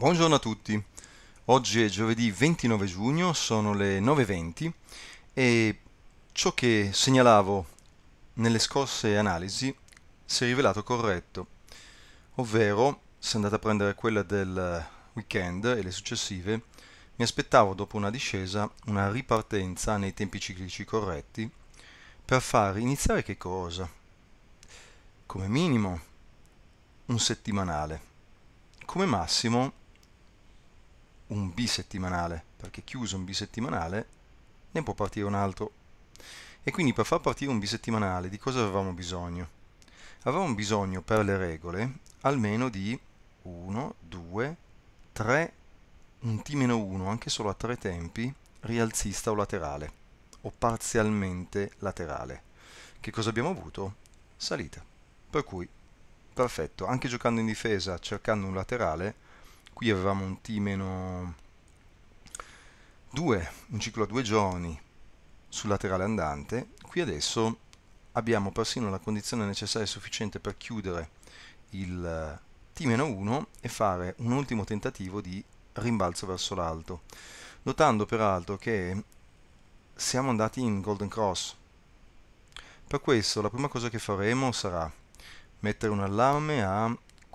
Buongiorno a tutti, oggi è giovedì 29 giugno, sono le 9.20 e ciò che segnalavo nelle scorse analisi si è rivelato corretto, ovvero se andate a prendere quella del weekend e le successive, mi aspettavo dopo una discesa una ripartenza nei tempi ciclici corretti per far iniziare che cosa? Come minimo un settimanale, come massimo un bisettimanale, perché chiuso un bisettimanale ne può partire un altro. E quindi per far partire un bisettimanale di cosa avevamo bisogno? Avevamo bisogno per le regole almeno di 1, 2, 3, un T-1, anche solo a tre tempi, rialzista o laterale, o parzialmente laterale. Che cosa abbiamo avuto? Salita. Per cui, perfetto, anche giocando in difesa, cercando un laterale, qui avevamo un T meno 2, un ciclo a due giorni sul laterale andante, qui adesso abbiamo persino la condizione necessaria e sufficiente per chiudere il eh, T-1 e fare un ultimo tentativo di rimbalzo verso l'alto, notando peraltro che siamo andati in Golden Cross. Per questo la prima cosa che faremo sarà mettere un allarme a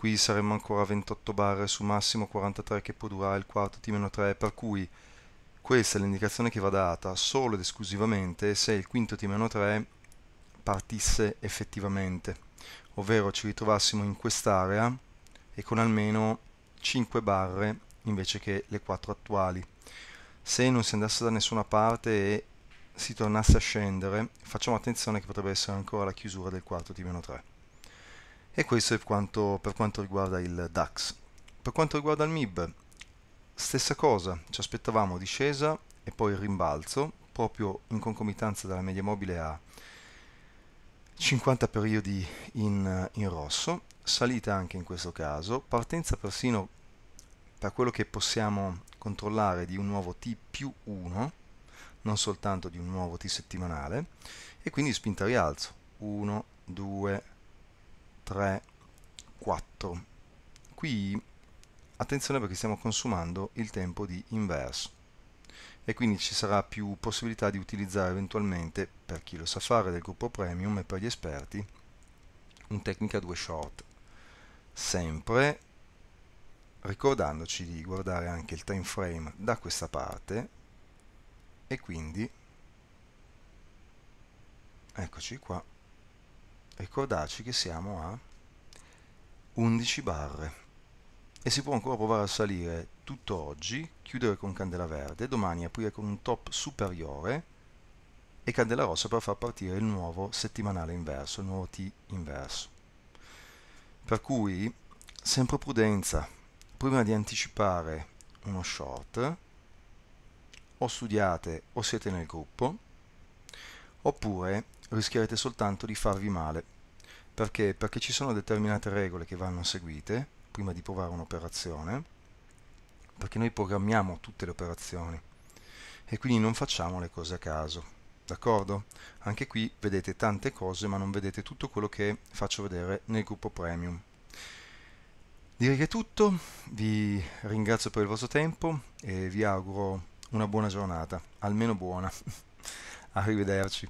qui saremmo ancora a 28 bar su massimo 43 che può durare il quarto T-3 per cui questa è l'indicazione che va data solo ed esclusivamente se il quinto T-3 partisse effettivamente ovvero ci ritrovassimo in quest'area e con almeno 5 barre invece che le 4 attuali se non si andasse da nessuna parte e si tornasse a scendere facciamo attenzione che potrebbe essere ancora la chiusura del quarto T-3 e questo è quanto, per quanto riguarda il DAX. Per quanto riguarda il MIB, stessa cosa, ci aspettavamo discesa e poi rimbalzo, proprio in concomitanza dalla media mobile a 50 periodi in, in rosso, salita anche in questo caso, partenza persino per quello che possiamo controllare di un nuovo T più 1, non soltanto di un nuovo T settimanale, e quindi spinta rialzo, 1, 2, 3, 3, 4. Qui attenzione perché stiamo consumando il tempo di inverso e quindi ci sarà più possibilità di utilizzare eventualmente, per chi lo sa fare del gruppo premium e per gli esperti, un Tecnica 2 short, sempre ricordandoci di guardare anche il time frame da questa parte e quindi eccoci qua ricordarci che siamo a 11 barre e si può ancora provare a salire tutto oggi, chiudere con candela verde, domani aprire con un top superiore e candela rossa per far partire il nuovo settimanale inverso, il nuovo T inverso. Per cui sempre prudenza, prima di anticipare uno short, o studiate o siete nel gruppo, oppure rischierete soltanto di farvi male. Perché? Perché ci sono determinate regole che vanno seguite prima di provare un'operazione, perché noi programmiamo tutte le operazioni e quindi non facciamo le cose a caso. D'accordo? Anche qui vedete tante cose ma non vedete tutto quello che faccio vedere nel gruppo premium. Direi che è tutto, vi ringrazio per il vostro tempo e vi auguro una buona giornata, almeno buona. arrivederci.